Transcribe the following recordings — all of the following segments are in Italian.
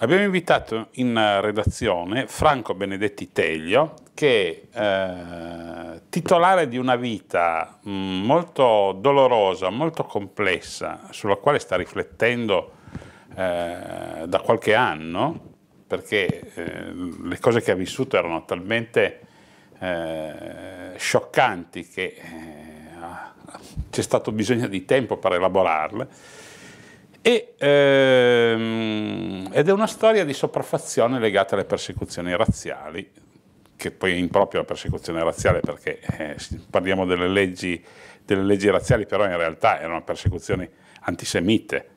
Abbiamo invitato in eh, redazione Franco Benedetti Teglio, che è eh, titolare di una vita mm, molto dolorosa, molto complessa, sulla quale sta riflettendo eh, da qualche anno, perché le cose che ha vissuto erano talmente scioccanti che c'è stato bisogno di tempo per elaborarle e, ehm, ed è una storia di sopraffazione legata alle persecuzioni razziali, che poi è improprio la persecuzione razziale perché eh, parliamo delle leggi, delle leggi, razziali, però in realtà erano persecuzioni antisemite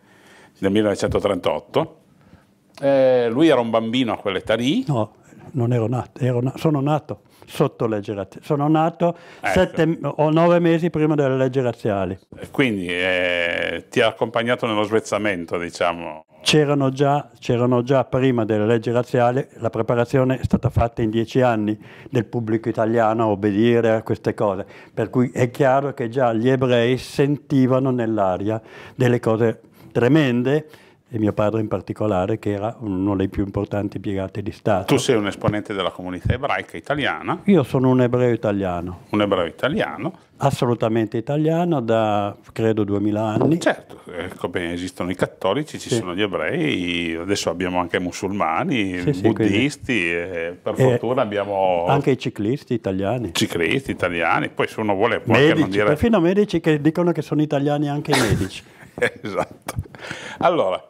nel 1938. Eh, lui era un bambino a quell'età lì. No, non ero nato, ero na sono nato sotto legge razziale. Sono nato ecco. sette o nove mesi prima delle leggi razziali. Eh, quindi eh, ti ha accompagnato nello svezzamento, diciamo. C'erano già, già, prima delle leggi razziali, la preparazione è stata fatta in dieci anni del pubblico italiano a obbedire a queste cose, per cui è chiaro che già gli ebrei sentivano nell'aria delle cose tremende e mio padre in particolare, che era uno dei più importanti impiegati di Stato. Tu sei un esponente della comunità ebraica italiana? Io sono un ebreo italiano. Un ebreo italiano? Assolutamente italiano, da credo 2000 anni. Certo, come ecco, esistono i cattolici, ci sì. sono gli ebrei, adesso abbiamo anche musulmani, sì, buddisti, sì, eh, e per e eh, fortuna abbiamo... Anche i ciclisti italiani. Ciclisti italiani, poi se uno vuole può medici, non dire... Perfino medici che dicono che sono italiani anche i medici. esatto. Allora,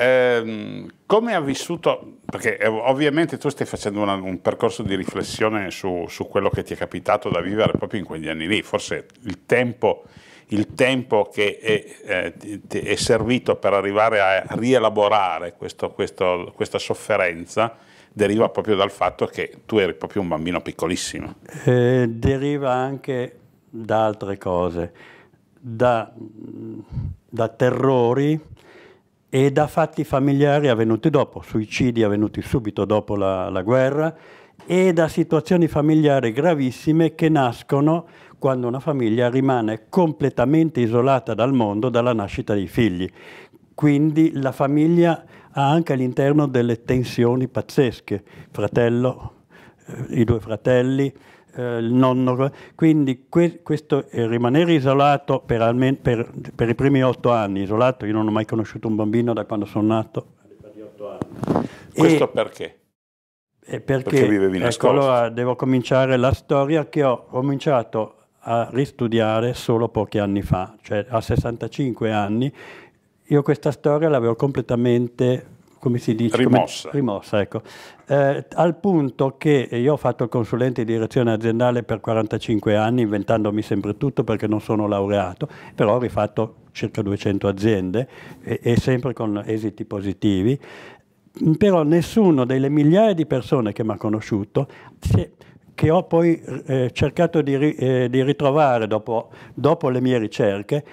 Ehm, come ha vissuto, perché eh, ovviamente tu stai facendo una, un percorso di riflessione su, su, quello che ti è capitato da vivere proprio in quegli anni lì, forse il tempo, il tempo che è, eh, è, servito per arrivare a rielaborare questo, questo, questa sofferenza deriva proprio dal fatto che tu eri proprio un bambino piccolissimo. Eh, deriva anche da altre cose, da, da terrori e da fatti familiari avvenuti dopo, suicidi avvenuti subito dopo la, la guerra e da situazioni familiari gravissime che nascono quando una famiglia rimane completamente isolata dal mondo dalla nascita dei figli. Quindi la famiglia ha anche all'interno delle tensioni pazzesche, fratello, eh, i due fratelli, eh, il nonno. Quindi que, questo eh, rimanere isolato per, almeno, per, per, i primi otto anni, isolato, io non ho mai conosciuto un bambino da quando sono nato. Questo e, perché? perché? perché? vivevi ecco, nascosto? Ecco, allora devo cominciare la storia che ho cominciato a ristudiare solo pochi anni fa, cioè a 65 anni. Io questa storia l'avevo completamente come si dice? Rimossa. Come, rimossa ecco. eh, al punto che io ho fatto il consulente di direzione aziendale per 45 anni, inventandomi sempre tutto perché non sono laureato, però ho rifatto circa 200 aziende e, e sempre con esiti positivi. Però nessuno delle migliaia di persone che mi ha conosciuto si è che ho poi eh, cercato di, eh, di ritrovare dopo, dopo, le mie ricerche,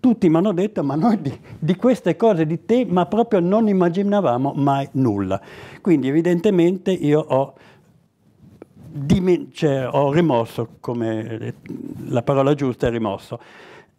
tutti mi hanno detto ma noi di, di, queste cose di te ma proprio non immaginavamo mai nulla. Quindi evidentemente io ho, cioè, ho rimosso, come eh, la parola giusta è rimosso.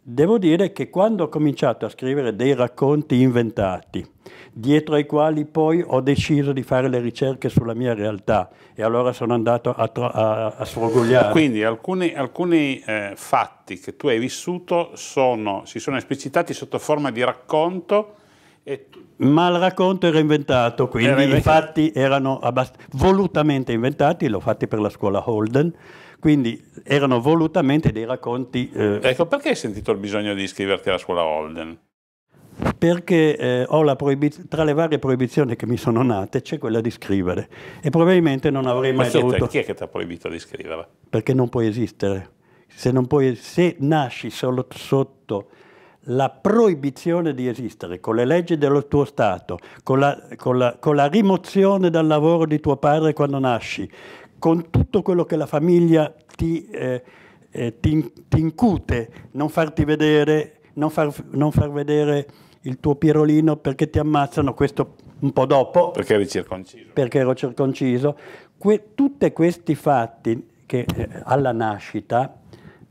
Devo dire che quando ho cominciato a scrivere dei racconti inventati, dietro ai quali poi ho deciso di fare le ricerche sulla mia realtà e allora sono andato a, tro- a, a sfrogogliare. Quindi alcuni, alcuni eh, fatti che tu hai vissuto sono, si sono esplicitati sotto forma di racconto e tu ma il racconto era inventato, quindi era inventato. i fatti erano abbast- volutamente inventati, l'ho fatti per la scuola Holden, quindi erano volutamente dei racconti... Eh. Ecco, perché hai sentito il bisogno di iscriverti alla scuola Holden? perché eh, proibiz- tra le varie proibizioni che mi sono nate c'è quella di scrivere e probabilmente non avrei mai Ma chi dovuto... Chi è che ti ha proibito di scrivere? Perché non puoi esistere. Se, non puoi... Se nasci solo sotto la proibizione di esistere, con le leggi del tuo Stato, con la, con, la, con la, rimozione dal lavoro di tuo padre quando nasci, con tutto quello che la famiglia ti, eh, eh, ti, ti incute, non farti vedere, non far, non far vedere il tuo pirolino perché ti ammazzano, questo un po' dopo. Perché eri circonciso. Perché ero circonciso. Que- tutti questi fatti che eh, alla nascita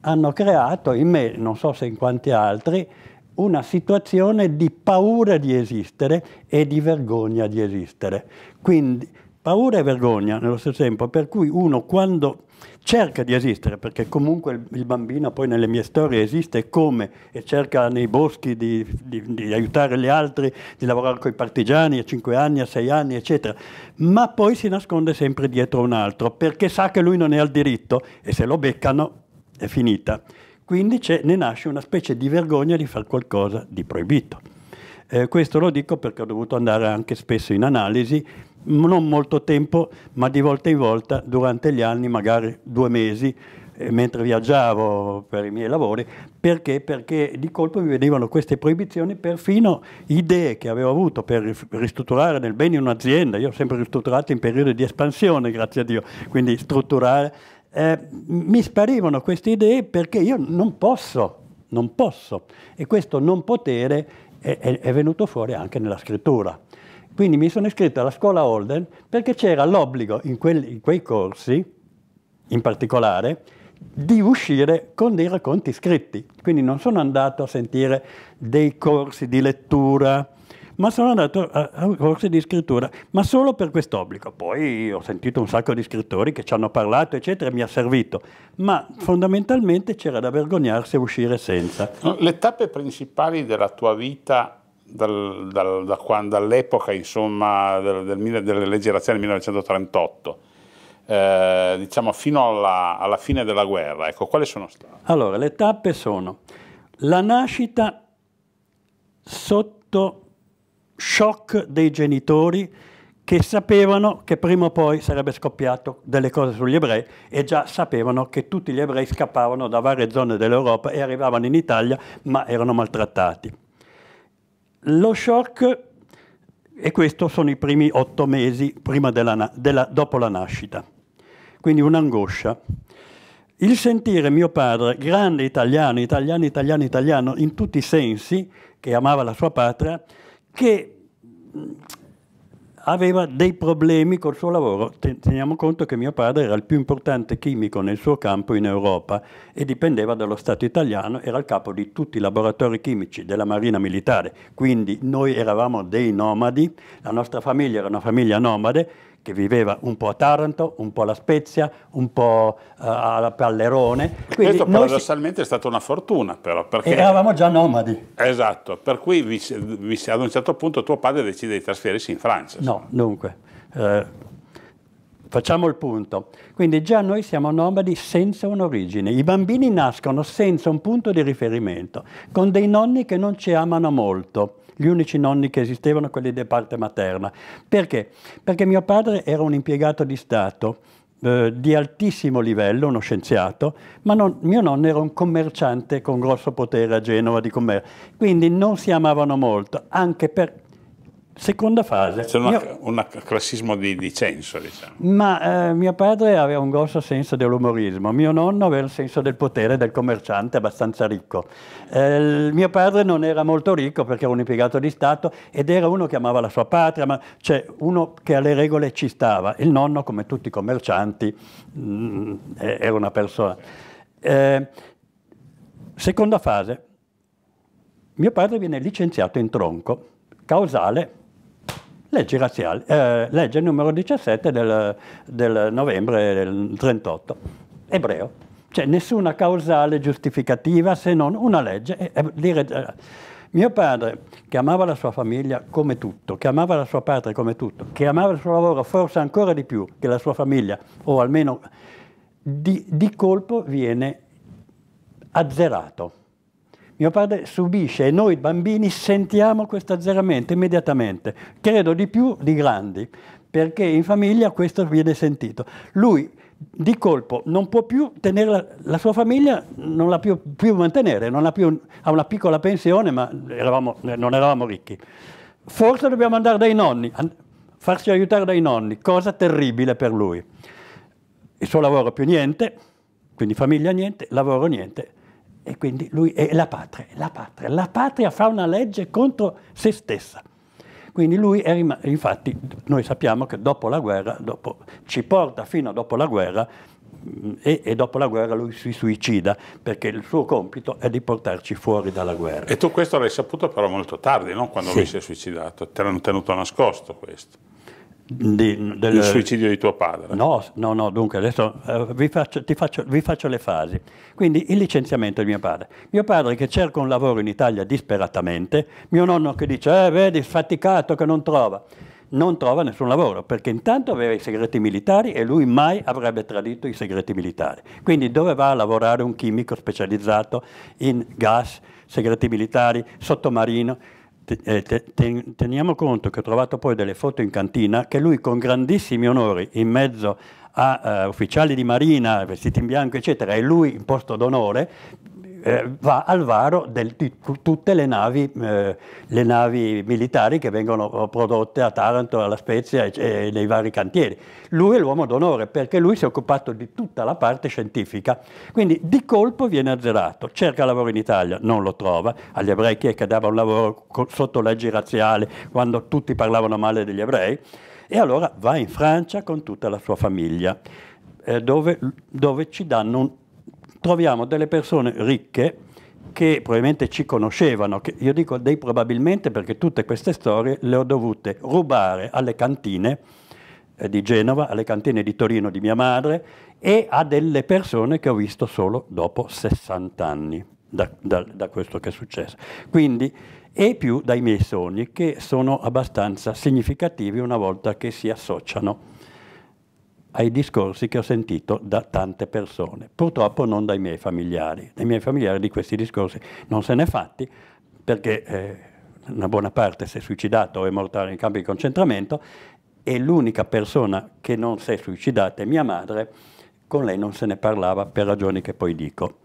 hanno creato in me, non so se in quanti altri, una situazione di paura di esistere e di vergogna di esistere. Quindi paura e vergogna nello stesso tempo, per cui uno quando cerca di esistere, perché comunque il, bambino poi nelle mie storie esiste come e cerca nei boschi di, di, di aiutare gli altri, di lavorare con i partigiani a 5 anni, a 6 anni, eccetera, ma poi si nasconde sempre dietro un altro, perché sa che lui non è al diritto e se lo beccano è finita. Quindi ne nasce una specie di vergogna di fare qualcosa di proibito. Eh, questo lo dico perché ho dovuto andare anche spesso in analisi non molto tempo, ma di volta in volta durante gli anni, magari due mesi, eh, mentre viaggiavo per i miei lavori, perché? perché di colpo mi venivano queste proibizioni, perfino idee che avevo avuto per ristrutturare nel bene un'azienda, io ho sempre ristrutturato in periodi di espansione, grazie a Dio, quindi strutturare, eh, mi sparivano queste idee perché io non posso, non posso, e questo non potere è, è, è venuto fuori anche nella scrittura. Quindi mi sono iscritto alla scuola Holden perché c'era l'obbligo in, in quei corsi, in particolare, di uscire con dei racconti scritti. Quindi non sono andato a sentire dei corsi di lettura, ma sono andato a, a corsi di scrittura, ma solo per quest'obbligo. Poi ho sentito un sacco di scrittori che ci hanno parlato, eccetera, e mi ha servito. Ma fondamentalmente c'era da vergognarsi a uscire senza. Le tappe principali della tua vita dal, dal, da, dall'epoca insomma, del, del, delle leggi razziali del 1938 eh, diciamo fino alla, alla, fine della guerra, ecco, quali sono state? Allora, le tappe sono la nascita sotto shock dei genitori che sapevano che prima o poi sarebbe scoppiato delle cose sugli ebrei e già sapevano che tutti gli ebrei scappavano da varie zone dell'Europa e arrivavano in Italia ma erano maltrattati. Lo shock, e questi sono i primi otto mesi della, della, dopo la nascita, quindi un'angoscia. Il sentire mio padre, grande italiano, italiano, italiano, italiano, in tutti i sensi, che amava la sua patria, che aveva dei problemi col suo lavoro. Teniamo conto che mio padre era il più importante chimico nel suo campo in Europa e dipendeva dallo Stato italiano, era il capo di tutti i laboratori chimici della Marina Militare, quindi noi eravamo dei nomadi, la nostra famiglia era una famiglia nomade che viveva un po' a Taranto, un po' alla Spezia, un po' eh, alla Pallerone. Quindi questo paradossalmente si... è stata una fortuna però, perché... Eravamo già nomadi. Esatto, per cui vi, vi, ad un certo punto tuo padre decide di trasferirsi in Francia. No, dunque, eh, facciamo il punto. Quindi già noi siamo nomadi senza un'origine. I bambini nascono senza un punto di riferimento, con dei nonni che non ci amano molto gli unici nonni che esistevano quelli di parte materna. Perché? Perché mio padre era un impiegato di Stato eh, di altissimo livello, uno scienziato, ma non, mio nonno era un commerciante con grosso potere a Genova di commercio, quindi non si amavano molto, anche per, Seconda fase. C'è un classismo di, di, censo, diciamo. Ma eh, mio padre aveva un grosso senso dell'umorismo, mio nonno aveva il senso del potere del commerciante abbastanza ricco. Eh, mio padre non era molto ricco perché era un impiegato di Stato ed era uno che amava la sua patria, ma cioè uno che alle regole ci stava. Il nonno, come tutti i commercianti, mh, mm, eh, era una persona. Eh, seconda fase. Mio padre viene licenziato in tronco, causale legge, razziali, eh, legge numero 17 del, del novembre del 38, ebreo. Cioè nessuna causale giustificativa se non una legge. E, e dire, eh, mio padre, che amava la sua famiglia come tutto, che amava la sua patria come tutto, che amava il suo lavoro forse ancora di più che la sua famiglia, o almeno di, di colpo viene azzerato mio padre subisce e noi bambini sentiamo questo azzeramento immediatamente, credo di più di grandi, perché in famiglia questo viene sentito. Lui di colpo non può più tenere la, la sua famiglia, non la più, più mantenere, ha, più, ha, una piccola pensione, ma eravamo, non eravamo ricchi. Forse dobbiamo andare dai nonni, farsi aiutare dai nonni, cosa terribile per lui. Il suo lavoro più niente, quindi famiglia niente, lavoro niente, e quindi lui è la patria, la patria. La patria fa una legge contro se stessa. Quindi lui è rimasto, infatti noi sappiamo che dopo la guerra, dopo, ci porta fino a dopo la guerra mm, e, e, dopo la guerra lui si suicida perché il suo compito è di portarci fuori dalla guerra. E tu questo l'hai saputo però molto tardi, non quando sì. lui si è suicidato, te l'hanno tenuto nascosto questo. Di, del, il suicidio di tuo padre. No, no, no, dunque adesso eh, vi, faccio, faccio, vi, faccio, le fasi. Quindi il licenziamento di mio padre. Mio padre che cerca un lavoro in Italia disperatamente, mio nonno che dice, eh vedi, sfaticato che non trova. Non trova nessun lavoro perché intanto aveva i segreti militari e lui mai avrebbe tradito i segreti militari. Quindi dove va a lavorare un chimico specializzato in gas, segreti militari, sottomarino? Eh, teniamo conto che ho trovato poi delle foto in cantina che lui con grandissimi onori in mezzo a uh, ufficiali di marina vestiti in bianco eccetera e lui in posto d'onore eh, va al varo del, di tutte le navi, eh, le navi, militari che vengono eh, prodotte a Taranto, alla Spezia e, e nei vari cantieri. Lui è l'uomo d'onore perché lui si è occupato di tutta la parte scientifica. Quindi di colpo viene azzerato, cerca lavoro in Italia, non lo trova. Agli ebrei chi è che dava un lavoro sotto leggi razziali quando tutti parlavano male degli ebrei? E allora va in Francia con tutta la sua famiglia. Eh, dove, dove ci danno un troviamo delle persone ricche che probabilmente ci conoscevano, io dico dei probabilmente perché tutte queste storie le ho dovute rubare alle cantine eh, di Genova, alle cantine di Torino di mia madre e a delle persone che ho visto solo dopo 60 anni da, da, da questo che è successo. Quindi, e più dai miei sogni che sono abbastanza significativi una volta che si associano ai discorsi che ho sentito da tante persone, purtroppo non dai miei familiari, dai miei familiari di questi discorsi non se ne è fatti perché eh, una buona parte si è suicidata o è morta in campi di concentramento e l'unica persona che non si è suicidata è mia madre, con lei non se ne parlava per ragioni che poi dico,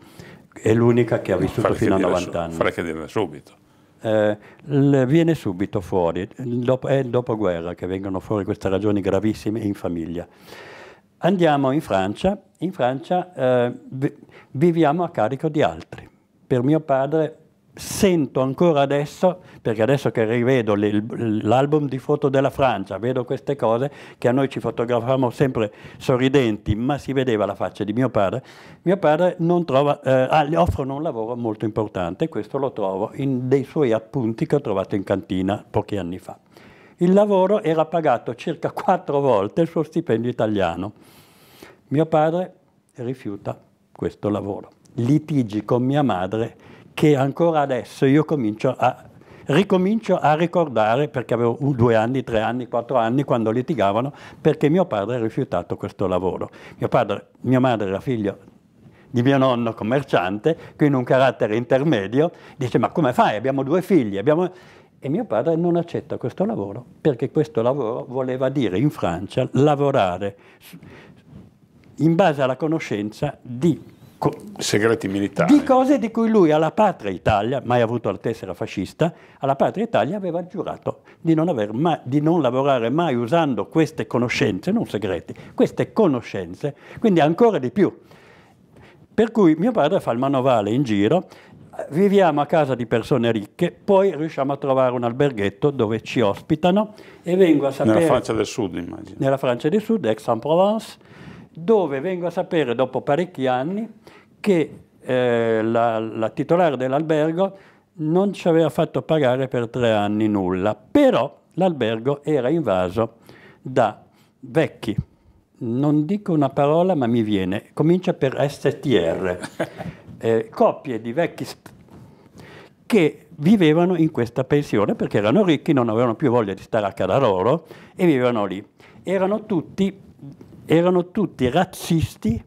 è l'unica che ha vissuto fino a 90 anni. Farà che dire subito. Eh, viene subito fuori, dopo, è dopo guerra che vengono fuori queste ragioni gravissime in famiglia. Andiamo in Francia, in Francia eh, viviamo a carico di altri. Per mio padre sento ancora adesso, perché adesso che rivedo l'album di foto della Francia, vedo queste cose che a noi ci fotografavamo sempre sorridenti, ma si vedeva la faccia di mio padre, mio padre trova, eh, ah, offrono un lavoro molto importante, questo lo trovo in dei suoi appunti che ho trovato in cantina pochi anni fa il lavoro era pagato circa quattro volte il suo stipendio italiano. Mio padre rifiuta questo lavoro. Litigi con mia madre che ancora adesso io comincio a, ricomincio a ricordare perché avevo un, due anni, tre anni, quattro anni quando litigavano perché mio padre ha rifiutato questo lavoro. Mio padre, mia madre era figlio di mio nonno commerciante, quindi un carattere intermedio, dice ma come fai? Abbiamo due figli, abbiamo... E mio padre non accetta questo lavoro perché questo lavoro voleva dire in Francia lavorare in base alla conoscenza di co segreti militari. Di cose di cui lui alla patria Italia, mai avuto la tessera fascista, alla patria Italia aveva giurato di non, mai, di non lavorare mai usando queste conoscenze, non segreti, queste conoscenze, quindi ancora di più. Per cui mio padre fa il manovale in giro viviamo a casa di persone ricche, poi riusciamo a trovare un alberghetto dove ci ospitano e vengo a sapere... Nella Francia del Sud, immagino. Nella Francia del Sud, Aix-en-Provence, dove vengo a sapere dopo parecchi anni che eh, la, la titolare dell'albergo non ci aveva fatto pagare per tre anni nulla, però l'albergo era invaso da vecchi, non dico una parola ma mi viene, comincia per STR. eh, coppie di vecchi che vivevano in questa pensione perché erano ricchi, non avevano più voglia di stare a casa loro e vivevano lì. Erano tutti, erano tutti razzisti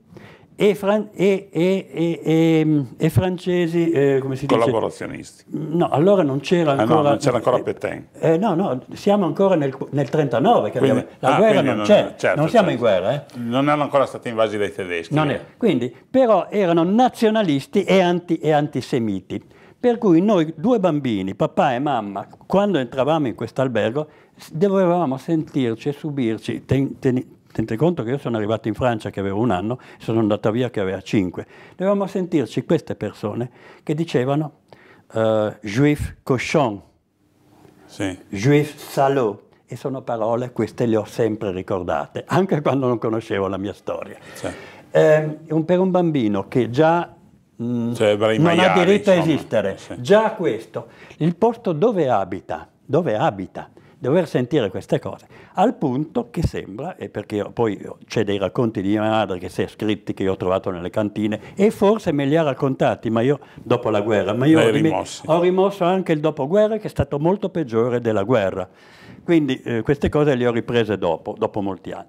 e, fran- e, e, mm, e francesi, eh, come si dice? Collaborazionisti. No, allora non c'era ancora... Ah, no, non c'era ancora eh, Petain. Eh, no, no, siamo ancora nel, 1939. 39, quindi, abbiamo, la ah, guerra non, non c'è, certo, non siamo certo. in guerra. Eh? Non erano ancora stati invasi dai tedeschi. Quindi, però erano nazionalisti e, anti, antisemiti. Per cui noi due bambini, papà e mamma, quando entravamo in questo albergo, dovevamo sentirci e subirci ten, ten, Tenete conto che io sono arrivato in Francia che avevo un anno, sono andato via che aveva cinque. Dovevamo sentirci queste persone che dicevano uh, juif cochon, sì. juif salaud, e sono parole, queste le ho sempre ricordate, anche quando non conoscevo la mia storia. Sì. Eh, per un bambino che già mh, mm, cioè, non maiali, ha diritto insomma. a esistere, sì. già questo, il posto dove abita, dove abita, dover sentire queste cose, al punto che sembra, e perché poi c'è dei racconti di mia madre che si è scritti, che io ho trovato nelle cantine, e forse me li ha raccontati, ma io, dopo la guerra, ma io ho, ho rimosso anche il dopoguerra che è stato molto peggiore della guerra. Quindi eh, queste cose le ho riprese dopo, dopo molti anni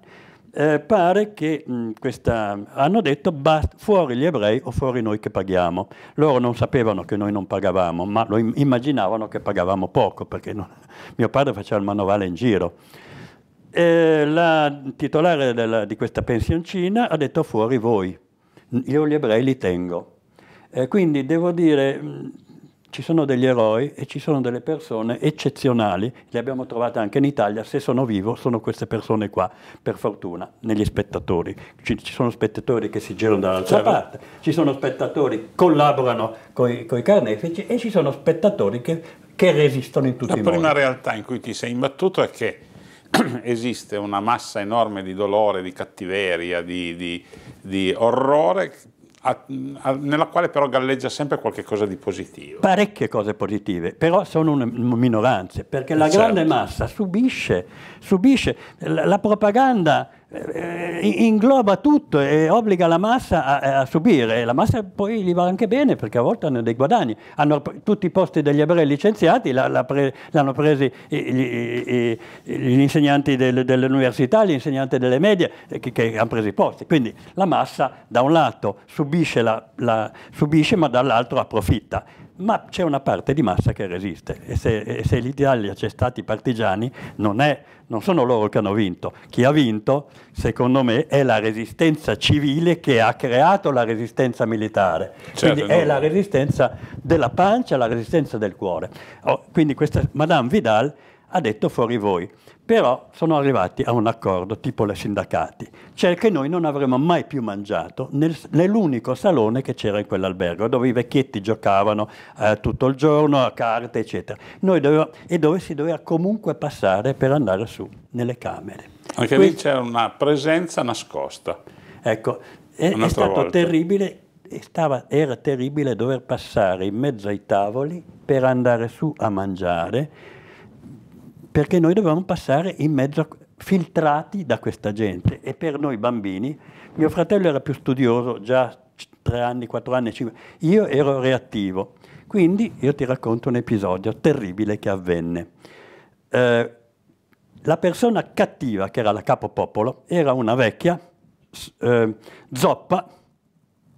eh, pare che mh, questa, hanno detto fuori gli ebrei o fuori noi che paghiamo. Loro non sapevano che noi non pagavamo, ma lo immaginavano che pagavamo poco, perché non, mio padre faceva il manovale in giro. E la titolare della, di questa pensioncina ha detto fuori voi, io gli ebrei li tengo. Eh, quindi devo dire, ci sono degli eroi e ci sono delle persone eccezionali, le abbiamo trovate anche in Italia, se sono vivo sono queste persone qua, per fortuna, negli spettatori. Ci, ci sono spettatori che si girano dall'altra certo. parte, ci sono spettatori che collaborano con i carnefici e ci sono spettatori che, che resistono in tutti La i modi. La prima realtà in cui ti sei imbattuto è che esiste una massa enorme di dolore, di cattiveria, di, di, di orrore a, a, nella quale però galleggia sempre qualche cosa di positivo. Parecchie cose positive, però sono una, una minoranze, perché la certo. grande massa subisce, subisce la, la propaganda eh, eh, ingloba tutto e obbliga la massa a, eh, a, subire e la massa poi gli va anche bene perché a volte hanno dei guadagni hanno, tutti i posti degli ebrei licenziati l'hanno presi gli, gli insegnanti del, dell'università gli insegnanti delle medie che, che, hanno preso i posti quindi la massa da un lato subisce, la, la, subisce ma dall'altro approfitta ma c'è una parte di massa che resiste e se, e se l'Italia c'è stati i partigiani non, è, non sono loro che hanno vinto, chi ha vinto secondo me è la resistenza civile che ha creato la resistenza militare, certo, quindi è no. la resistenza della pancia, la resistenza del cuore. Oh, quindi questa Madame Vidal ha detto fuori voi. Però sono arrivati a un accordo tipo le sindacati, cioè che noi non avremmo mai più mangiato nel, nell'unico salone che c'era in quell'albergo, dove i vecchietti giocavano eh, tutto il giorno a carte, eccetera, doveva, e dove si doveva comunque passare per andare su nelle camere. Anche Quindi, lì c'era una presenza nascosta. Ecco, è, è stato volta. terribile Stava, era terribile dover passare in mezzo ai tavoli per andare su a mangiare perché noi dovevamo passare in mezzo, filtrati da questa gente. E per noi bambini, mio fratello era più studioso, già tre anni, quattro anni, cinque, io ero reattivo. Quindi io ti racconto un episodio terribile che avvenne. Eh, la persona cattiva, che era la capopopolo, era una vecchia, eh, zoppa,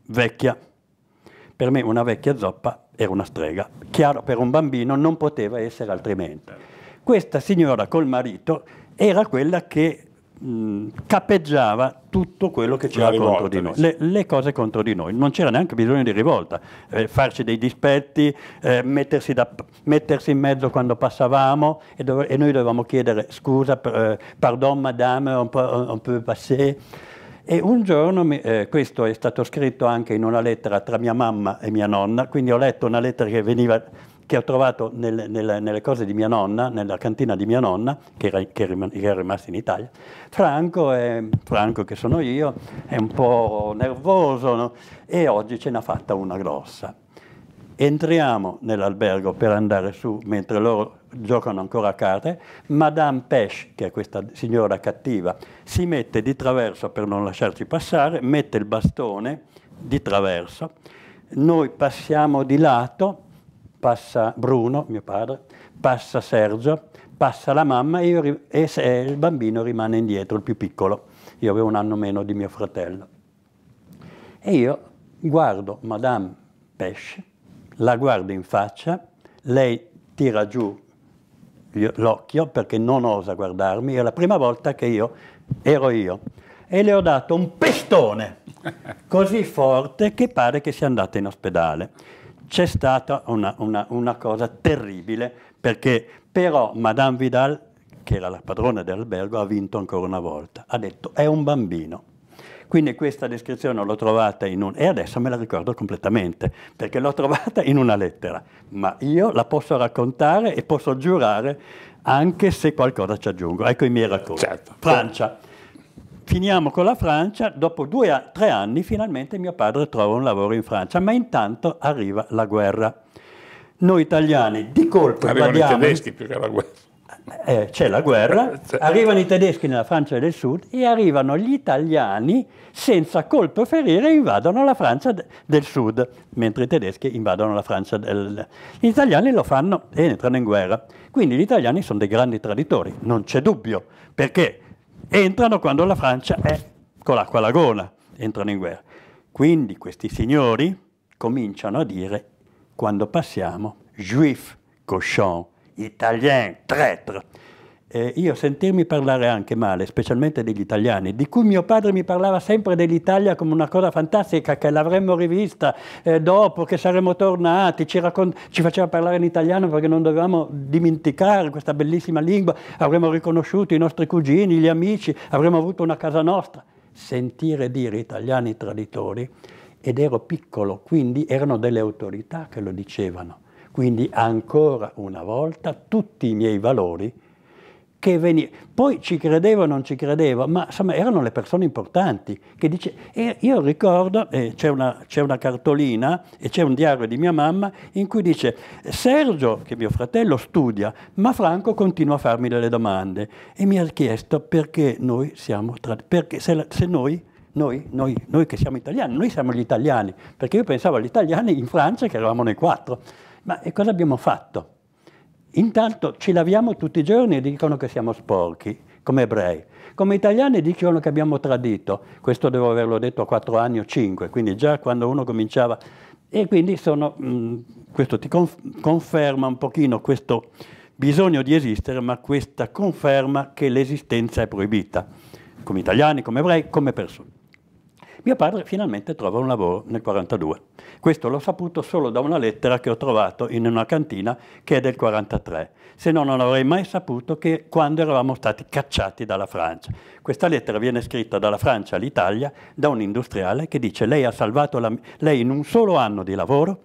vecchia. Per me una vecchia zoppa era una strega. Chiaro, per un bambino non poteva essere altrimenti questa signora col marito era quella che mh, capeggiava tutto quello che c'era contro di noi, le, le, cose contro di noi, non c'era neanche bisogno di rivolta, eh, farci dei dispetti, eh, mettersi, da, mettersi, in mezzo quando passavamo e, dove, e noi dovevamo chiedere scusa, eh, pardon madame, on peut, on peut passer. E un giorno, eh, questo è stato scritto anche in una lettera tra mia mamma e mia nonna, quindi ho letto una lettera che veniva che ho trovato nel, nel, nelle cose di mia nonna, nella cantina di mia nonna, che era, che era rimasta in Italia. Franco, è, Franco, che sono io, è un po' nervoso no? e oggi ce n'ha fatta una grossa. Entriamo nell'albergo per andare su mentre loro giocano ancora a carte. Madame Pesh, che è questa signora cattiva, si mette di traverso per non lasciarci passare, mette il bastone di traverso. Noi passiamo di lato passa Bruno, mio padre, passa Sergio, passa la mamma e, io, e, e il bambino rimane indietro, il più piccolo. Io avevo un anno meno di mio fratello. E io guardo Madame Pesce, la guardo in faccia, lei tira giù l'occhio perché non osa guardarmi, è la prima volta che io ero io e le ho dato un pestone così forte che pare che sia andata in ospedale c'è stata una, una, una, cosa terribile perché però Madame Vidal, che era la padrona dell'albergo, ha vinto ancora una volta. Ha detto è un bambino. Quindi questa descrizione l'ho trovata in un... e adesso me la ricordo completamente, perché l'ho trovata in una lettera, ma io la posso raccontare e posso giurare anche se qualcosa ci aggiungo. Ecco i miei racconti. Certo. Francia finiamo con la Francia, dopo due, tre anni finalmente mio padre trova un lavoro in Francia, ma intanto arriva la guerra. Noi italiani di colpo Arrivano invadiamo... i tedeschi più che la guerra. Eh, c'è la guerra, eh, arrivano i tedeschi nella Francia del Sud e arrivano gli italiani senza colpo ferire e invadono la Francia del Sud, mentre i tedeschi invadono la Francia del... Gli italiani lo fanno e entrano in guerra. Quindi gli italiani sono dei grandi traditori, non c'è dubbio, perché entrano quando la Francia è con l'acqua alla gola, entrano in guerra. Quindi questi signori cominciano a dire, quando passiamo, juif, cochon, italien, traître, eh, io sentirmi parlare anche male, specialmente degli italiani, di cui mio padre mi parlava sempre dell'Italia come una cosa fantastica, che l'avremmo rivista eh, dopo, che saremmo tornati, ci, raccont- ci faceva parlare in italiano perché non dovevamo dimenticare questa bellissima lingua, avremmo riconosciuto i nostri cugini, gli amici, avremmo avuto una casa nostra. Sentire dire italiani traditori, ed ero piccolo, quindi erano delle autorità che lo dicevano. Quindi ancora una volta tutti i miei valori che veniva. Poi ci credeva o non ci credeva, ma insomma erano le persone importanti che dice, e eh, io ricordo, eh, c'è, una, una, cartolina e c'è un diario di mia mamma in cui dice Sergio, che mio fratello studia, ma Franco continua a farmi delle domande e mi ha chiesto perché noi siamo, tra, perché se, la, se noi noi, noi, noi, che siamo italiani, noi siamo gli italiani, perché io pensavo agli italiani in Francia che eravamo noi quattro. Ma cosa abbiamo fatto? Intanto ci laviamo tutti i giorni e dicono che siamo sporchi, come ebrei. Come italiani dicono che abbiamo tradito, questo devo averlo detto a 4 anni o 5, quindi già quando uno cominciava... E quindi sono, mh, mm, questo ti conferma un pochino questo bisogno di esistere, ma questa conferma che l'esistenza è proibita, come italiani, come ebrei, come persone. Mio padre finalmente trova un lavoro nel 1942. Questo l'ho saputo solo da una lettera che ho trovato in una cantina che è del 1943, se no non avrei mai saputo che quando eravamo stati cacciati dalla Francia. Questa lettera viene scritta dalla Francia all'Italia da un industriale che dice lei ha salvato la, lei in un solo anno di lavoro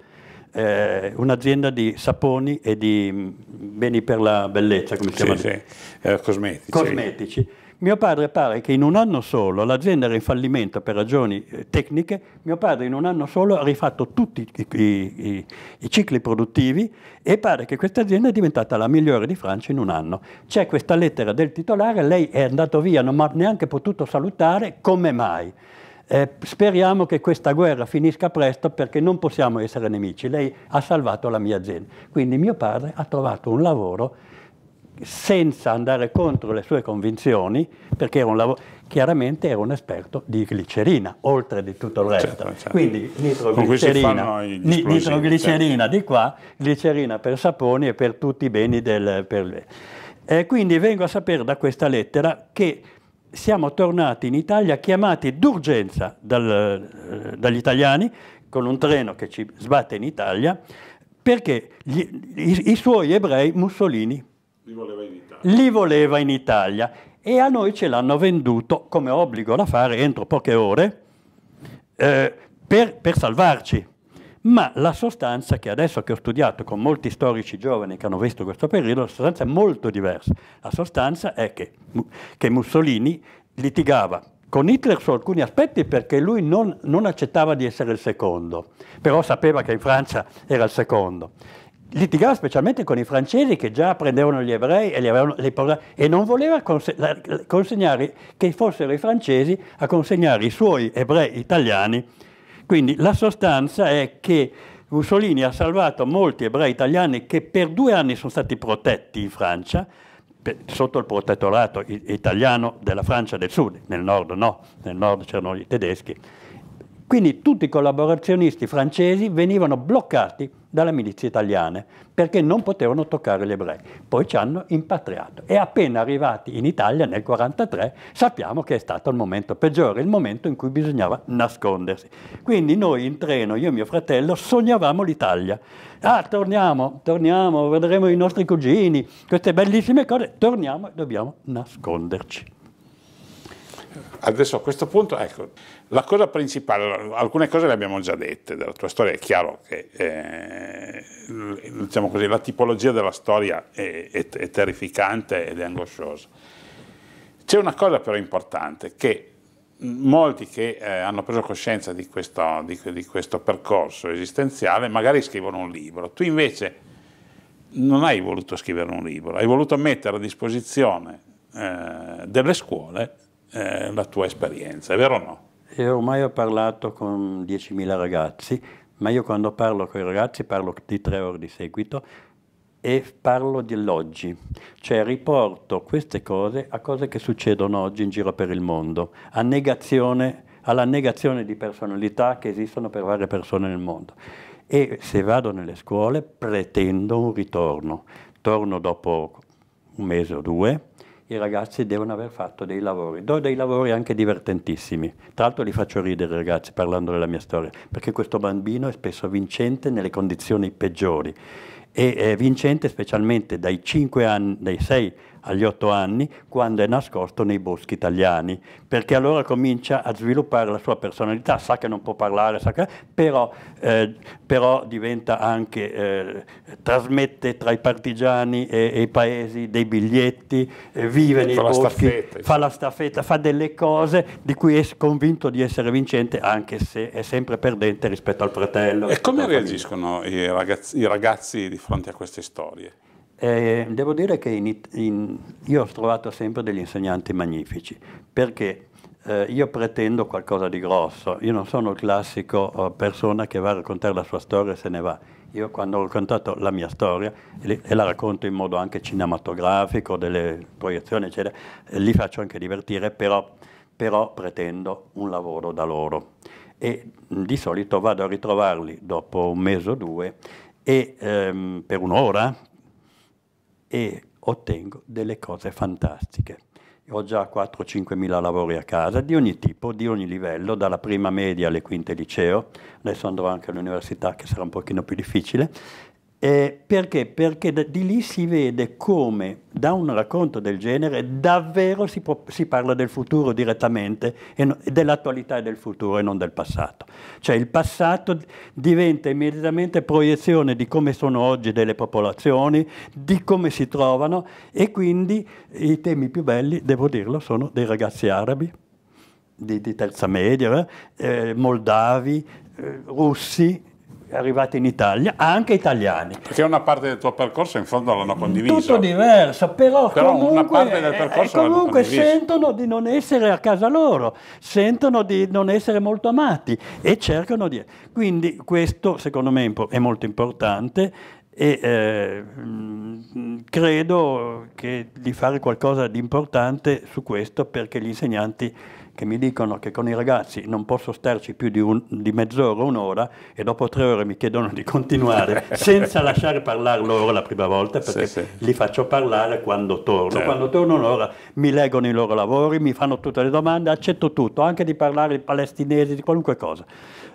eh, un'azienda di saponi e di mm, beni per la bellezza, come si sì, chiamano? Sì. Eh, cosmetici. cosmetici mio padre pare che in un anno solo, l'azienda era in fallimento per ragioni eh, tecniche, mio padre in un anno solo ha rifatto tutti i, i, i cicli produttivi e pare che questa azienda è diventata la migliore di Francia in un anno. C'è questa lettera del titolare, lei è andato via, non ha neanche potuto salutare, come mai? Eh, speriamo che questa guerra finisca presto perché non possiamo essere nemici, lei ha salvato la mia azienda. Quindi mio padre ha trovato un lavoro senza andare contro le sue convinzioni, perché era un lavoro, chiaramente era un esperto di glicerina, oltre di tutto il resto. Certo, certo. Quindi nitroglicerina, nitroglicerina certo. di qua, glicerina per saponi e per tutti i beni del... Per... Eh, quindi vengo a sapere da questa lettera che siamo tornati in Italia chiamati d'urgenza dal, dagli italiani con un treno che ci sbatte in Italia perché gli, i, i, suoi ebrei Mussolini li voleva in Italia. Li voleva in Italia e a noi ce l'hanno venduto come obbligo da fare entro poche ore eh, per, per salvarci. Ma la sostanza che adesso che ho studiato con molti storici giovani che hanno visto questo periodo, la sostanza è molto diversa. La sostanza è che, che Mussolini litigava con Hitler su alcuni aspetti perché lui non, non, accettava di essere il secondo, però sapeva che in Francia era il secondo litigava specialmente con i francesi che già prendevano gli ebrei e, li avevano, li e non voleva consegnare che fossero i francesi a consegnare i suoi ebrei italiani. Quindi la sostanza è che Mussolini ha salvato molti ebrei italiani che per due anni sono stati protetti in Francia, sotto il protettorato italiano della Francia del Sud, nel nord no, nel nord c'erano i tedeschi. Quindi tutti i collaborazionisti francesi venivano bloccati dalle milizie italiane perché non potevano toccare gli ebrei. Poi ci hanno impatriato e appena arrivati in Italia nel 1943 sappiamo che è stato il momento peggiore, il momento in cui bisognava nascondersi. Quindi noi in treno, io e mio fratello, sognavamo l'Italia. Ah, torniamo, torniamo, vedremo i nostri cugini, queste bellissime cose, torniamo e dobbiamo nasconderci. Adesso a questo punto, ecco, la cosa principale, alcune cose le abbiamo già dette della tua storia, è chiaro che eh, diciamo così, la tipologia della storia è, è, è terrificante ed è angosciosa. C'è una cosa però importante, che molti che eh, hanno preso coscienza di questo, di, di questo percorso esistenziale magari scrivono un libro, tu invece non hai voluto scrivere un libro, hai voluto mettere a disposizione eh, delle scuole eh, la tua esperienza, è vero o no? E ormai ho parlato con 10.000 ragazzi, ma io quando parlo con i ragazzi parlo di tre ore di seguito e parlo dell'oggi, cioè riporto queste cose a cose che succedono oggi in giro per il mondo, a negazione, alla negazione di personalità che esistono per varie persone nel mondo. E se vado nelle scuole pretendo un ritorno, torno dopo un mese o due, i ragazzi devono aver fatto dei lavori. Do dei lavori anche divertentissimi. Tra l'altro li faccio ridere ragazzi parlando della mia storia, perché questo bambino è spesso vincente nelle condizioni peggiori e è vincente specialmente dai, anni, dai 6 agli otto anni, quando è nascosto nei boschi italiani, perché allora comincia a sviluppare la sua personalità, sa che non può parlare, sa che, però, eh, però diventa anche, eh, trasmette tra i partigiani e, e i paesi dei biglietti, eh, vive nei fa boschi, la staffetta, fa la staffetta, fa delle cose di cui è convinto di essere vincente, anche se è sempre perdente rispetto al fratello. E come reagiscono i ragazzi, i ragazzi di fronte a queste storie? Eh, devo dire che in, in, io ho trovato sempre degli insegnanti magnifici, perché eh, io pretendo qualcosa di grosso, io non sono il classico eh, persona che va a raccontare la sua storia e se ne va. Io quando ho raccontato la mia storia, e, la racconto in modo anche cinematografico, delle proiezioni, eccetera, eh, li faccio anche divertire, però, però pretendo un lavoro da loro. E di solito vado a ritrovarli dopo un mese o due e ehm, per un'ora, e ottengo delle cose fantastiche. Ho già 4-5 mila lavori a casa di ogni tipo, di ogni livello, dalla prima media alle quinte liceo, adesso andrò anche all'università che sarà un pochino più difficile, eh, perché? Perché da, di lì si vede come da un racconto del genere davvero si, può, si parla del futuro direttamente, no, dell'attualità e del futuro e non del passato. Cioè il passato diventa immediatamente proiezione di come sono oggi delle popolazioni, di come si trovano e quindi i temi più belli, devo dirlo, sono dei ragazzi arabi. Di, di terza media, eh, moldavi, eh, russi, arrivati in Italia, anche italiani. Perché una parte del tuo percorso in fondo l'hanno condiviso. Tutto diverso, però, però comunque, eh, eh comunque sentono di non essere a casa loro, sentono di non essere molto amati e cercano di... Quindi questo secondo me è molto importante e eh, mm, credo che di fare qualcosa di importante su questo perché gli insegnanti che mi dicono che con i ragazzi non posso starci più di, un, di mezz'ora, un'ora e dopo tre ore mi chiedono di continuare senza lasciare parlare loro la prima volta perché sì, sì. li faccio parlare quando torno. Certo. Quando torno un'ora mi leggono i loro lavori, mi fanno tutte le domande, accetto tutto, anche di parlare di palestinesi, di qualunque cosa.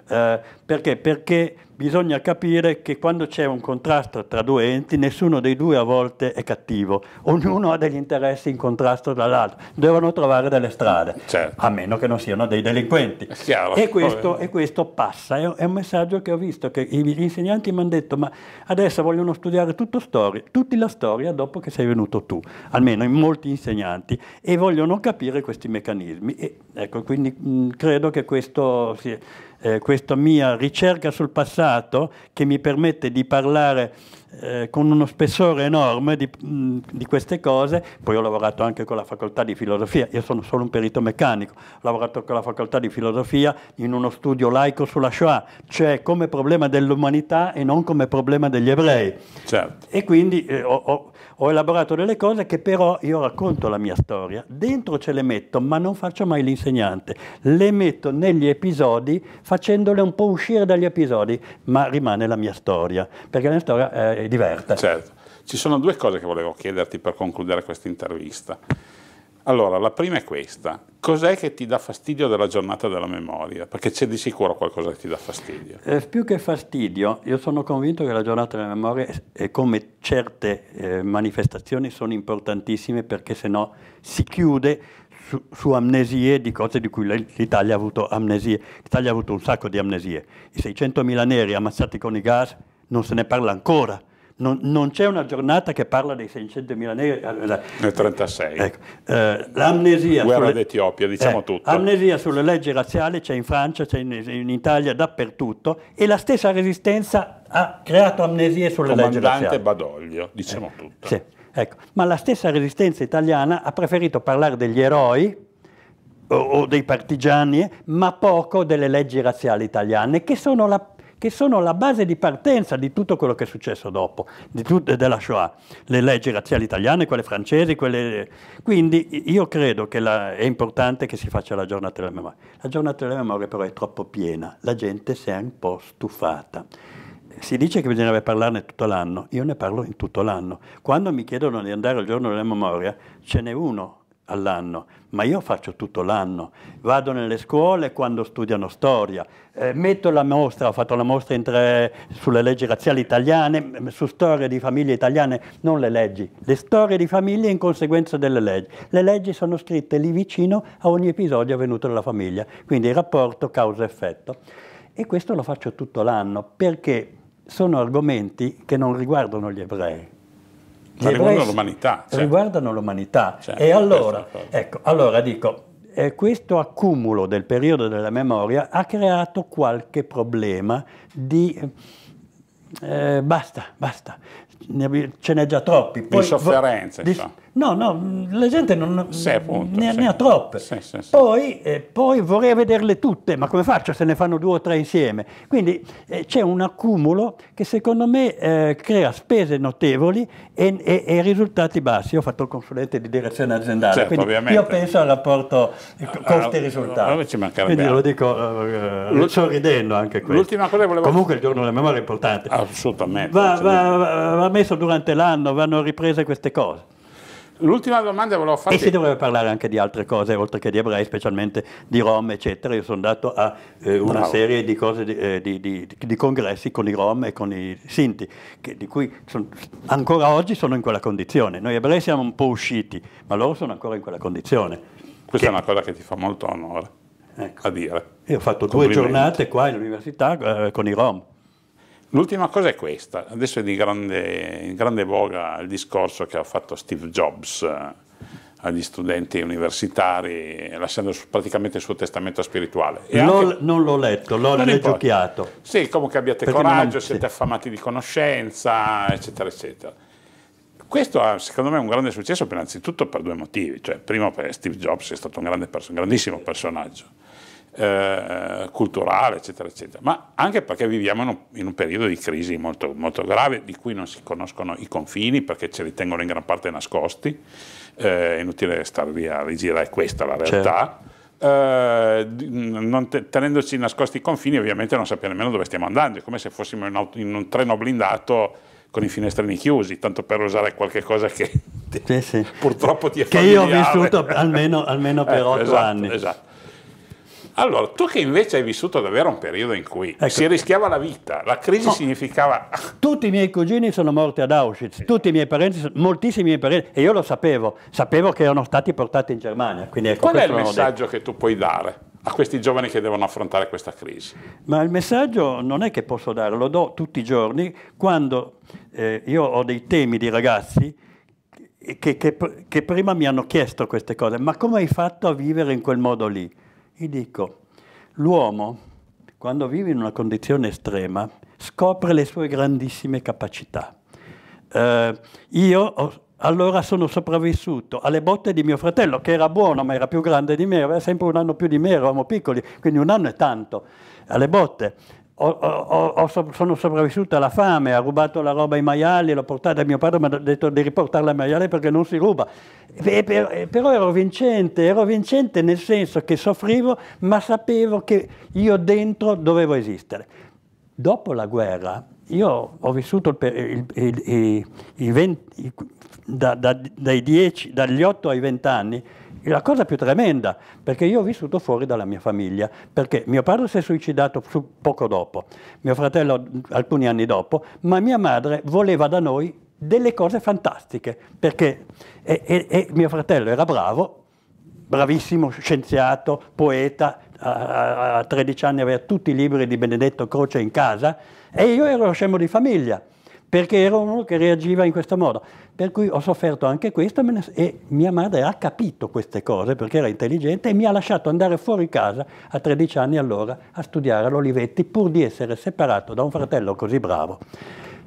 Eh, perché? Perché bisogna capire che quando c'è un contrasto tra due enti, nessuno dei due a volte è cattivo, ognuno ha degli interessi in contrasto dall'altro, devono trovare delle strade, certo. a meno che non siano dei delinquenti. E questo, e questo, passa, è, un messaggio che ho visto, che gli insegnanti mi hanno detto, ma adesso vogliono studiare tutto storia, tutti la storia dopo che sei venuto tu, almeno in molti insegnanti, e vogliono capire questi meccanismi. E, ecco, quindi mh, credo che questo sia eh, questa mia ricerca sul passato che mi permette di parlare eh, con uno spessore enorme di, di, queste cose, poi ho lavorato anche con la facoltà di filosofia, io sono solo un perito meccanico, ho lavorato con la facoltà di filosofia in uno studio laico sulla Shoah, cioè come problema dell'umanità e non come problema degli ebrei. Certo. E quindi eh, ho, ho, ho elaborato delle cose che però io racconto la mia storia, dentro ce le metto, ma non faccio mai l'insegnante, le metto negli episodi facendole un po' uscire dagli episodi, ma rimane la mia storia, perché la mia storia è e diverte. Certo. Ci sono due cose che volevo chiederti per concludere questa intervista. Allora, la prima è questa. Cos'è che ti dà fastidio della giornata della memoria? Perché c'è di sicuro qualcosa che ti dà fastidio. Eh, più che fastidio, io sono convinto che la giornata della memoria, è eh, come certe eh, manifestazioni, sono importantissime perché sennò si chiude su, su, amnesie di cose di cui l'Italia ha avuto amnesie. L'Italia ha avuto un sacco di amnesie. I 600.000 neri ammazzati con i gas non se ne parla ancora non, non, c'è una giornata che parla dei 600.000 neri. Eh, eh, eh, Nel 1936. Ecco. Eh, Guerra d'Etiopia, diciamo eh, tutto. Amnesia sulle leggi razziali c'è in Francia, c'è in, in, Italia, dappertutto. E la stessa resistenza ha creato amnesie sulle Comandante leggi razziali. Comandante Badoglio, diciamo eh, tutto. Sì, ecco. Ma la stessa resistenza italiana ha preferito parlare degli eroi o, o dei partigiani, ma poco delle leggi razziali italiane, che sono la che sono la base di partenza di tutto quello che è successo dopo, tut- della Shoah, le leggi razziali italiane, quelle francesi, quelle... Quindi io credo che la... è importante che si faccia la giornata della memoria. La giornata della memoria però è troppo piena, la gente si è un po' stufata si dice che bisognerebbe parlarne tutto l'anno, io ne parlo in tutto l'anno. Quando mi chiedono di andare al giorno della memoria, ce n'è uno all'anno, ma io faccio tutto l'anno. Vado nelle scuole quando studiano storia, eh, metto la mostra, ho fatto la mostra in tre, sulle leggi razziali italiane, su storie di famiglie italiane, non le leggi, le storie di famiglie in conseguenza delle leggi. Le leggi sono scritte lì vicino a ogni episodio avvenuto nella famiglia, quindi il rapporto causa-effetto. E questo lo faccio tutto l'anno perché sono argomenti che non riguardano gli ebrei ma riguardano l'umanità. Cioè. Riguardano l'umanità. Cioè, e allora, ecco, allora dico, eh, questo accumulo del periodo della memoria ha creato qualche problema di... Eh, basta, basta ne ce n'è già troppi. Poi, di sofferenze. Di, no, no, la gente non, sì, appunto, ne, sì. ne, ha troppe. Sì, poi, eh, poi, vorrei vederle tutte, ma come faccio se ne fanno due o tre insieme? Quindi eh, c'è un accumulo che secondo me eh, crea spese notevoli e, e, e, risultati bassi. Io ho fatto il consulente di direzione aziendale, certo, quindi ovviamente. io penso al rapporto eh, ah, costi-risultati. Ah, allora, ah, ci quindi bene. lo dico eh, eh, sorridendo anche questo. L'ultima cosa che volevo... Comunque il giorno della memoria è importante. Assolutamente. Va, va, va, va messo durante l'anno, vanno riprese queste cose. L'ultima domanda volevo fare. E si dovrebbe parlare anche di altre cose, oltre che di ebrei, specialmente di Rom, eccetera. Io sono andato a eh, una Bravo. serie di, cose, di, eh, di, di, congressi con i Rom e con i Sinti, che, di cui son, ancora oggi sono in quella condizione. Noi ebrei siamo un po' usciti, ma loro sono ancora in quella condizione. Questa che... è una cosa che ti fa molto onore ecco. a dire. Io ho fatto due giornate qua all'università eh, con i Rom. L'ultima cosa è questa, adesso è di grande, in grande voga il discorso che ha fatto Steve Jobs eh, agli studenti universitari, lasciando praticamente il suo testamento spirituale. Non, non, l'ho letto, l'ho leggiucchiato. Sì, comunque abbiate Perché coraggio, non... siete affamati di conoscenza, eccetera, eccetera. Questo ha, secondo me, un grande successo innanzitutto per due motivi. Cioè, primo, perché Steve Jobs è stato un, perso- un grandissimo personaggio eh, culturale, eccetera, eccetera, ma anche perché viviamo in un, in un periodo di crisi molto, molto, grave, di cui non si conoscono i confini perché ce li tengono in gran parte nascosti, eh, è inutile stare lì a rigirare questa la certo. realtà. Certo. Eh, non te, tenendoci nascosti i confini, ovviamente non sappiamo nemmeno dove stiamo andando, è come se fossimo in, auto, in un treno blindato con i finestrini chiusi, tanto per usare qualche cosa che sì, sì. purtroppo ti è familiare. Che io ho vissuto almeno, almeno per ecco, otto esatto, anni. Esatto. Allora, tu che invece hai vissuto davvero un periodo in cui ecco. si rischiava la vita, la crisi no. significava... Tutti i miei cugini sono morti ad Auschwitz, tutti i miei parenti, moltissimi miei parenti, e io lo sapevo, sapevo che erano stati portati in Germania. Ecco, Qual è il messaggio che tu puoi dare? a questi giovani che devono affrontare questa crisi? Ma il messaggio non è che posso dare, lo do tutti i giorni quando eh, io ho dei temi di ragazzi che, che, che prima mi hanno chiesto queste cose, ma come hai fatto a vivere in quel modo lì? Gli dico, l'uomo, quando vive in una condizione estrema, scopre le sue grandissime capacità. Eh, io ho, allora sono sopravvissuto alle botte di mio fratello, che era buono ma era più grande di me, aveva sempre un anno più di me, eravamo piccoli, quindi un anno è tanto, alle botte ho, ho, ho, sono sopravvissuta alla fame, ha rubato la roba ai maiali, l'ho portata a mio padre, mi ha detto di riportarla ai maiali perché non si ruba. E, per, però ero vincente, ero vincente nel senso che soffrivo, ma sapevo che io dentro dovevo esistere. Dopo la guerra, io ho vissuto il, il, il, 20, da, da, 10, dagli 8 ai 20 anni, la cosa più tremenda, perché io ho vissuto fuori dalla mia famiglia, perché mio padre si è suicidato poco dopo, mio fratello alcuni anni dopo, ma mia madre voleva da noi delle cose fantastiche, perché e, e, e mio fratello era bravo, bravissimo, scienziato, poeta, a, a, a 13 anni aveva tutti i libri di Benedetto Croce in casa, e io ero scemo di famiglia perché ero uno che reagiva in questo modo. Per cui ho sofferto anche questo e mia madre ha capito queste cose perché era intelligente e mi ha lasciato andare fuori casa a 13 anni allora a studiare all'Olivetti pur di essere separato da un fratello così bravo.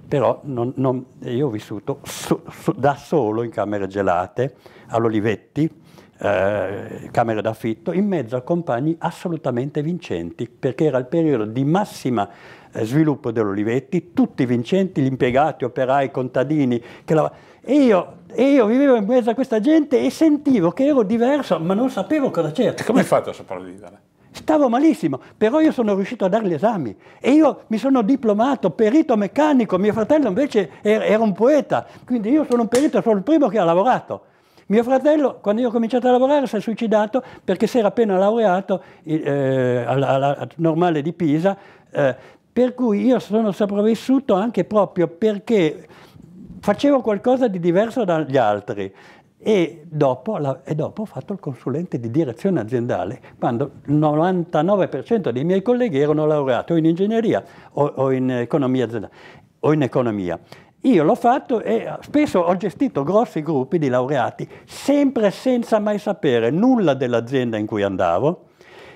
Però non, non, io ho vissuto so, so, da solo in camere gelate all'Olivetti, eh, camere d'affitto, in mezzo a compagni assolutamente vincenti perché era il periodo di massima eh, sviluppo dell'Olivetti, tutti vincenti, gli impiegati, operai, contadini. La... E, io, e, io, vivevo in mezzo a questa gente e sentivo che ero diverso, ma non sapevo cosa c'era. Come hai fatto a sopravvivere? Stavo malissimo, però io sono riuscito a dare gli esami e io mi sono diplomato, perito meccanico, mio fratello invece era un poeta, quindi io sono un perito, sono il primo che ha lavorato. Mio fratello, quando io ho cominciato a lavorare, si è suicidato perché si era appena laureato eh, alla, alla, normale di Pisa. Eh, per cui io sono sopravvissuto anche proprio perché facevo qualcosa di diverso dagli altri. E dopo, la, e dopo, ho fatto il consulente di direzione aziendale, quando il 99% dei miei colleghi erano laureati o in ingegneria o, o in economia aziendale o in economia. Io l'ho fatto e spesso ho gestito grossi gruppi di laureati, sempre senza mai sapere nulla dell'azienda in cui andavo,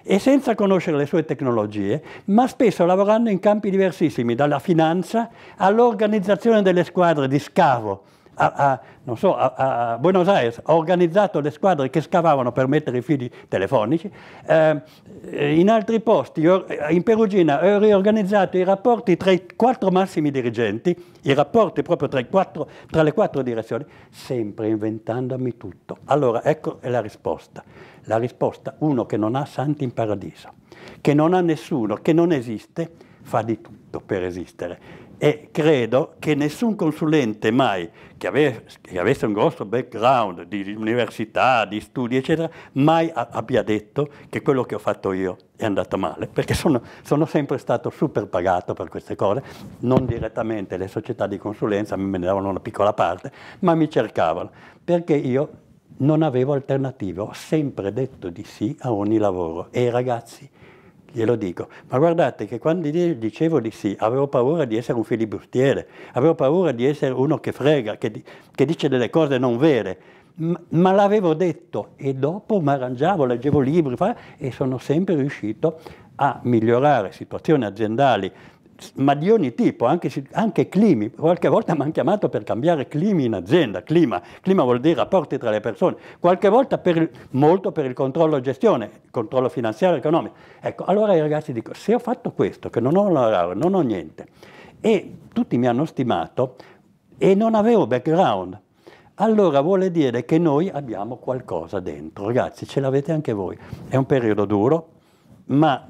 e senza conoscere le sue tecnologie, ma spesso lavorando in campi diversissimi, dalla finanza all'organizzazione delle squadre di scavo. A, a, non so, a, a, Buenos Aires ha organizzato le squadre che scavavano per mettere i fili telefonici, eh, eh, in altri posti, eh, in Perugina, ho eh, riorganizzato i rapporti tra i quattro massimi dirigenti, i rapporti proprio tra, quattro, tra, le quattro direzioni, sempre inventandomi tutto. Allora, ecco la risposta. La risposta, uno che non ha santi in paradiso, che non ha nessuno, che non esiste, fa di tutto per esistere e credo che nessun consulente mai che, ave, che, avesse un grosso background di università, di studi, eccetera, mai a, abbia detto che quello che ho fatto io è andato male, perché sono, sono, sempre stato super pagato per queste cose, non direttamente le società di consulenza me ne davano una piccola parte, ma mi cercavano, perché io non avevo alternative, ho sempre detto di sì a ogni lavoro e i ragazzi glielo dico, ma guardate che quando dicevo di sì avevo paura di essere un filibustiere, avevo paura di essere uno che frega, che, che dice delle cose non vere, ma, ma l'avevo detto e dopo mi arrangiavo, leggevo libri fa, e sono sempre riuscito a migliorare situazioni aziendali ma di ogni tipo, anche, anche, climi. Qualche volta mi hanno chiamato per cambiare climi in azienda, clima. Clima vuol dire rapporti tra le persone. Qualche volta per il, molto per il controllo gestione, controllo finanziario economico. Ecco, allora i ragazzi dicono, se ho fatto questo, che non ho una non ho niente, e tutti mi hanno stimato e non avevo background, allora vuole dire che noi abbiamo qualcosa dentro. Ragazzi, ce l'avete anche voi. È un periodo duro, ma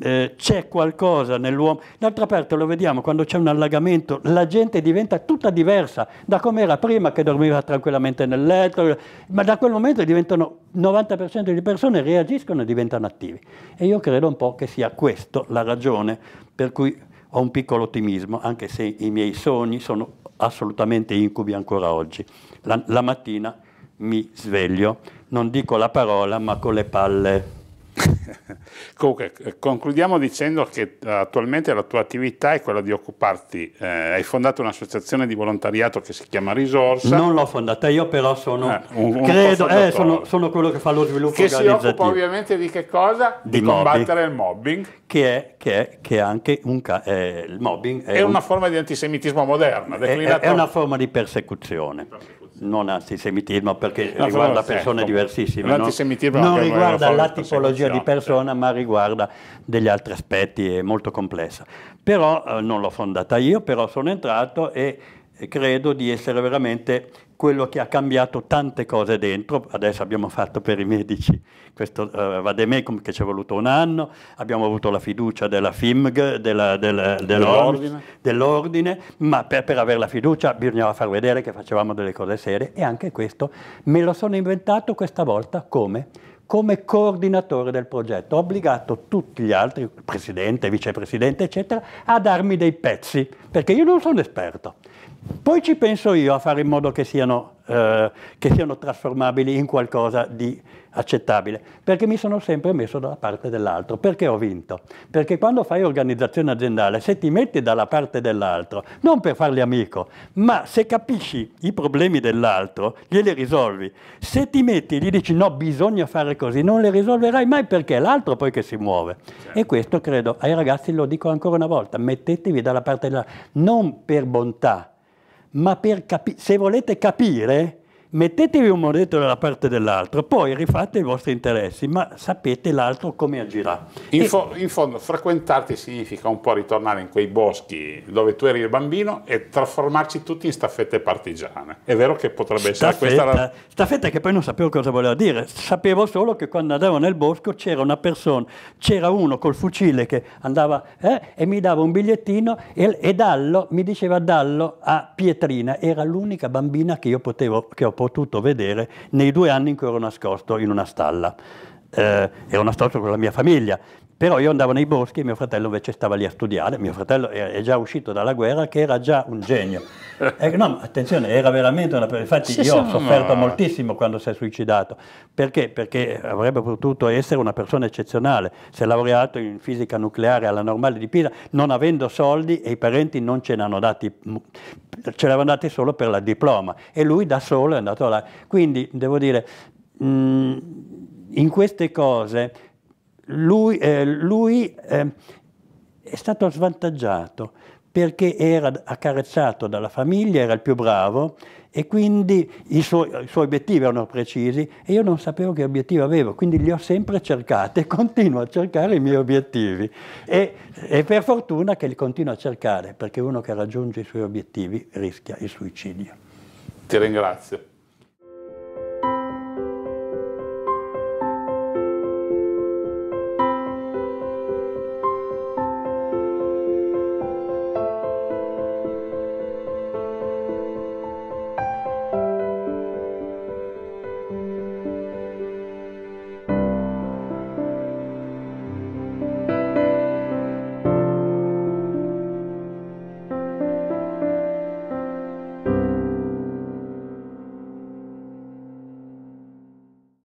eh, c'è qualcosa nell'uomo. D'altra parte lo vediamo, quando c'è un allagamento, la gente diventa tutta diversa da come era prima che dormiva tranquillamente nel letto, ma da quel momento diventano 90% di persone reagiscono e diventano attivi. E io credo un po' che sia questa la ragione per cui ho un piccolo ottimismo, anche se i miei sogni sono assolutamente incubi ancora oggi. La, la mattina mi sveglio, non dico la parola, ma con le palle Comunque, eh, concludiamo dicendo che eh, attualmente la tua attività è quella di occuparti, eh, hai fondato un'associazione di volontariato che si chiama Risorsa. Non l'ho fondata io, però sono, eh, un, un credo, eh, sono, sono, quello che fa lo sviluppo che organizzativo. Che si occupa ovviamente di che cosa? Di, di combattere il mobbing. Che è, che è, che è anche un... Eh, il mobbing è, è una forma di antisemitismo moderna. È, una forma di persecuzione. persecuzione non antisemitismo perché no, riguarda persone ecco, diversissime, no? non riguarda la tipologia di persona ma riguarda degli altri aspetti, è molto complessa. Però eh, non l'ho fondata io, però sono entrato e eh, credo di essere veramente quello che ha cambiato tante cose dentro, adesso abbiamo fatto per i medici questo uh, eh, vademecum che ci è voluto un anno, abbiamo avuto la fiducia della FIMG, della, della, dell'ordine. dell'ordine. ma per, per avere la fiducia bisognava far vedere che facevamo delle cose serie e anche questo me lo sono inventato questa volta come? come coordinatore del progetto, ho obbligato tutti gli altri, presidente, vicepresidente, eccetera, a darmi dei pezzi, perché io non sono esperto. Poi ci penso io a fare in modo che siano, eh, che siano trasformabili in qualcosa di accettabile, perché mi sono sempre messo dalla parte dell'altro. Perché ho vinto? Perché quando fai organizzazione aziendale, se ti metti dalla parte dell'altro, non per farli amico, ma se capisci i problemi dell'altro, glieli risolvi. Se ti metti e gli dici no, bisogna fare così, non li risolverai mai perché è l'altro poi che si muove. Certo. E questo credo ai ragazzi, lo dico ancora una volta, mettetevi dalla parte dell'altro, non per bontà ma capi- se volete capire mettetevi un modetto dalla parte dell'altro, poi rifate i vostri interessi, ma sapete l'altro come agirà. In, fo- in, fondo, frequentarti significa un po' ritornare in quei boschi dove tu eri il bambino e trasformarci tutti in staffette partigiane. È vero che potrebbe staffetta, essere questa la... Staffetta che poi non sapevo cosa voleva dire, sapevo solo che quando andavo nel bosco c'era una persona, c'era uno col fucile che andava eh, e mi dava un bigliettino e, e, Dallo mi diceva Dallo a Pietrina, era l'unica bambina che io potevo, che ho potuto potuto vedere nei due anni in cui ero nascosto in una stalla. Eh, ero nascosto con la mia famiglia, però io andavo nei boschi e mio fratello invece stava lì a studiare, mio fratello è già uscito dalla guerra che era già un genio. Eh, no, attenzione, era veramente una persona, infatti sì, io ho sofferto no. moltissimo quando si è suicidato, perché? Perché avrebbe potuto essere una persona eccezionale, si è laureato in fisica nucleare alla normale di Pisa, non avendo soldi e i parenti non ce l'hanno dati, mm, ce l'hanno dati solo per la diploma e lui da solo è andato là. Quindi devo dire, mh, mm, in queste cose lui, eh, lui eh, è stato svantaggiato perché era accarezzato dalla famiglia, era il più bravo e quindi i, suoi, i suoi obiettivi erano precisi e io non sapevo che obiettivi avevo, quindi li ho sempre cercati e continuo a cercare i miei obiettivi. E, e per fortuna che li continuo a cercare, perché uno che raggiunge i suoi obiettivi rischia il suicidio. Ti ringrazio.